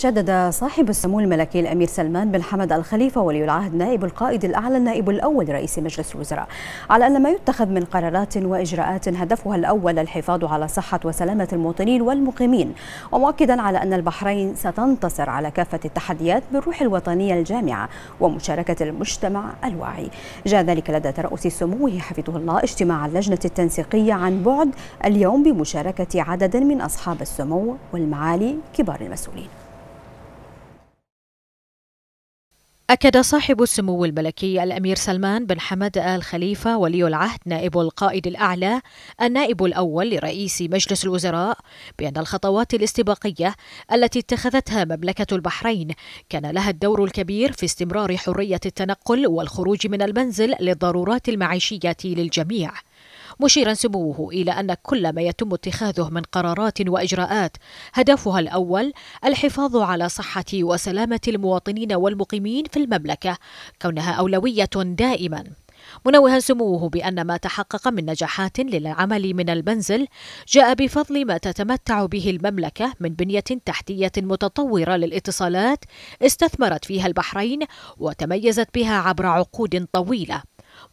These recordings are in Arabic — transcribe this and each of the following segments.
شدد صاحب السمو الملكي الأمير سلمان بن حمد الخليفة ولي العهد نائب القائد الأعلى النائب الأول رئيس مجلس الوزراء على أن ما يتخذ من قرارات وإجراءات هدفها الأول الحفاظ على صحة وسلامة المواطنين والمقيمين ومؤكدا على أن البحرين ستنتصر على كافة التحديات بالروح الوطنية الجامعة ومشاركة المجتمع الواعي جاء ذلك لدى ترأس سموه حفظه الله اجتماع اللجنة التنسيقية عن بعد اليوم بمشاركة عدد من أصحاب السمو والمعالي كبار المسؤولين أكد صاحب السمو الملكي الأمير سلمان بن حمد آل خليفة ولي العهد نائب القائد الأعلى النائب الأول لرئيس مجلس الوزراء بأن الخطوات الاستباقية التي اتخذتها مملكة البحرين كان لها الدور الكبير في استمرار حرية التنقل والخروج من المنزل للضرورات المعيشية للجميع مشيرا سموه إلى أن كل ما يتم اتخاذه من قرارات وإجراءات هدفها الأول الحفاظ على صحة وسلامة المواطنين والمقيمين في المملكة كونها أولوية دائما منوها سموه بأن ما تحقق من نجاحات للعمل من المنزل جاء بفضل ما تتمتع به المملكة من بنية تحتية متطورة للاتصالات استثمرت فيها البحرين وتميزت بها عبر عقود طويلة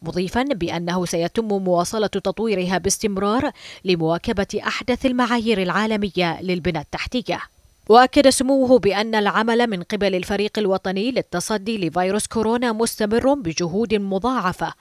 مضيفا بأنه سيتم مواصلة تطويرها باستمرار لمواكبة أحدث المعايير العالمية للبنى التحتية واكد سموه بان العمل من قبل الفريق الوطني للتصدي لفيروس كورونا مستمر بجهود مضاعفه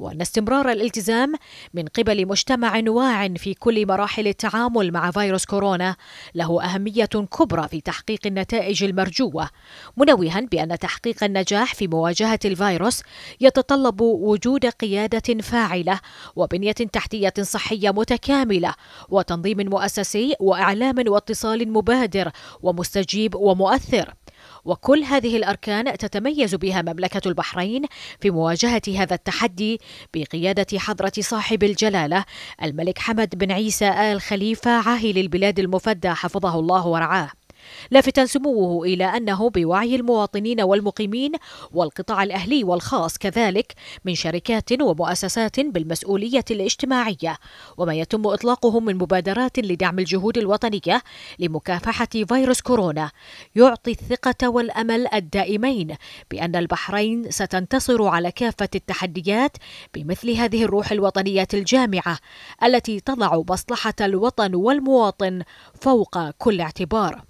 وأن استمرار الالتزام من قبل مجتمع واع في كل مراحل التعامل مع فيروس كورونا له أهمية كبرى في تحقيق النتائج المرجوة منوها بأن تحقيق النجاح في مواجهة الفيروس يتطلب وجود قيادة فاعلة وبنية تحتية صحية متكاملة وتنظيم مؤسسي وإعلام واتصال مبادر ومستجيب ومؤثر وكل هذه الأركان تتميز بها مملكة البحرين في مواجهة هذا التحدي بقيادة حضرة صاحب الجلالة الملك حمد بن عيسى آل خليفة عاهل البلاد المفدى حفظه الله ورعاه لافتا سموه إلى أنه بوعي المواطنين والمقيمين والقطاع الأهلي والخاص كذلك من شركات ومؤسسات بالمسؤولية الاجتماعية وما يتم إطلاقه من مبادرات لدعم الجهود الوطنية لمكافحة فيروس كورونا يعطي الثقة والأمل الدائمين بأن البحرين ستنتصر على كافة التحديات بمثل هذه الروح الوطنية الجامعة التي تضع مصلحة الوطن والمواطن فوق كل اعتبار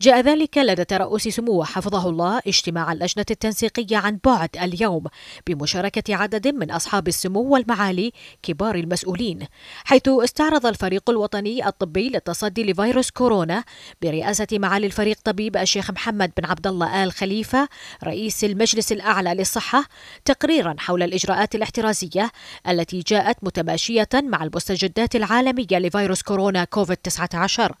جاء ذلك لدى ترأس سموه حفظه الله اجتماع اللجنة التنسيقية عن بعد اليوم بمشاركة عدد من أصحاب السمو والمعالي كبار المسؤولين حيث استعرض الفريق الوطني الطبي للتصدي لفيروس كورونا برئاسة معالي الفريق طبيب الشيخ محمد بن عبد الله آل خليفة رئيس المجلس الأعلى للصحة تقريرا حول الإجراءات الاحترازية التي جاءت متماشية مع المستجدات العالمية لفيروس كورونا كوفيد-19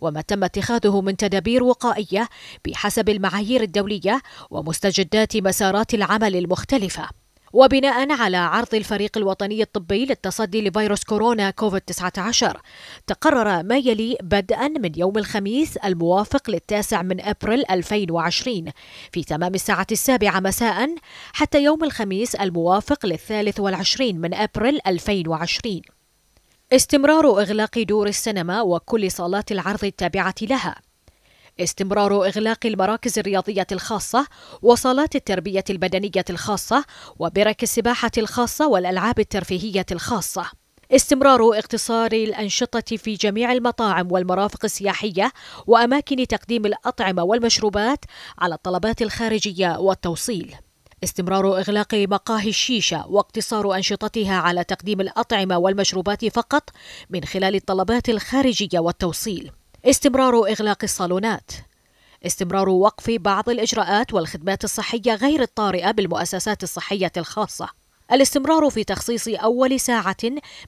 وما تم اتخاذه من تدابير الوقائية وقائية بحسب المعايير الدولية ومستجدات مسارات العمل المختلفة وبناء على عرض الفريق الوطني الطبي للتصدي لفيروس كورونا كوفيد 19 تقرر ما يلي بدءا من يوم الخميس الموافق للتاسع من ابريل 2020 في تمام الساعة السابعة مساء حتى يوم الخميس الموافق للثالث والعشرين من ابريل 2020 استمرار اغلاق دور السينما وكل صالات العرض التابعه لها استمرار إغلاق المراكز الرياضية الخاصة وصالات التربية البدنية الخاصة وبرك السباحة الخاصة والألعاب الترفيهية الخاصة استمرار اقتصار الأنشطة في جميع المطاعم والمرافق السياحية وأماكن تقديم الأطعمة والمشروبات على الطلبات الخارجية والتوصيل استمرار إغلاق مقاهي الشيشة واقتصار أنشطتها على تقديم الأطعمة والمشروبات فقط من خلال الطلبات الخارجية والتوصيل استمرار إغلاق الصالونات استمرار وقف بعض الإجراءات والخدمات الصحية غير الطارئة بالمؤسسات الصحية الخاصة الاستمرار في تخصيص أول ساعة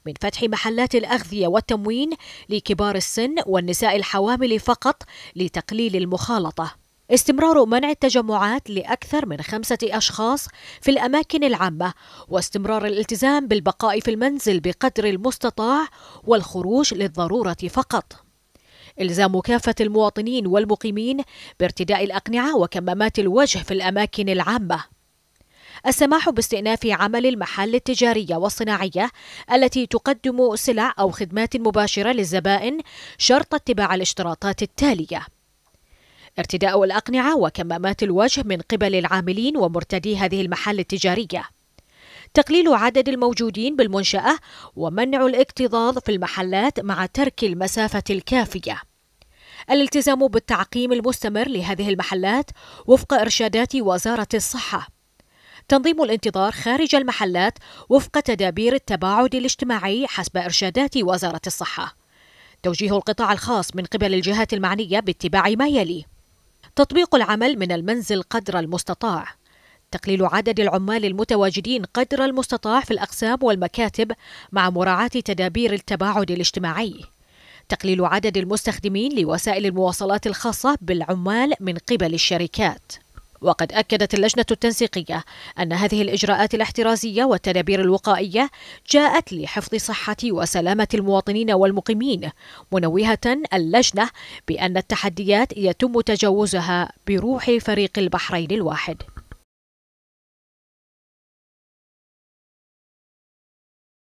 من فتح محلات الأغذية والتموين لكبار السن والنساء الحوامل فقط لتقليل المخالطة استمرار منع التجمعات لأكثر من خمسة أشخاص في الأماكن العامة واستمرار الالتزام بالبقاء في المنزل بقدر المستطاع والخروج للضرورة فقط إلزام كافة المواطنين والمقيمين بارتداء الأقنعة وكمامات الوجه في الأماكن العامة السماح باستئناف عمل المحال التجارية والصناعية التي تقدم سلع أو خدمات مباشرة للزبائن شرط اتباع الاشتراطات التالية ارتداء الأقنعة وكمامات الوجه من قبل العاملين ومرتدي هذه المحال التجارية تقليل عدد الموجودين بالمنشأة ومنع الاكتظاظ في المحلات مع ترك المسافة الكافية الالتزام بالتعقيم المستمر لهذه المحلات وفق إرشادات وزارة الصحة تنظيم الانتظار خارج المحلات وفق تدابير التباعد الاجتماعي حسب إرشادات وزارة الصحة توجيه القطاع الخاص من قبل الجهات المعنية باتباع ما يلي تطبيق العمل من المنزل قدر المستطاع تقليل عدد العمال المتواجدين قدر المستطاع في الأقسام والمكاتب مع مراعاة تدابير التباعد الاجتماعي تقليل عدد المستخدمين لوسائل المواصلات الخاصة بالعمال من قبل الشركات وقد أكدت اللجنة التنسيقية أن هذه الإجراءات الاحترازية والتدابير الوقائية جاءت لحفظ صحة وسلامة المواطنين والمقيمين منوهة اللجنة بأن التحديات يتم تجاوزها بروح فريق البحرين الواحد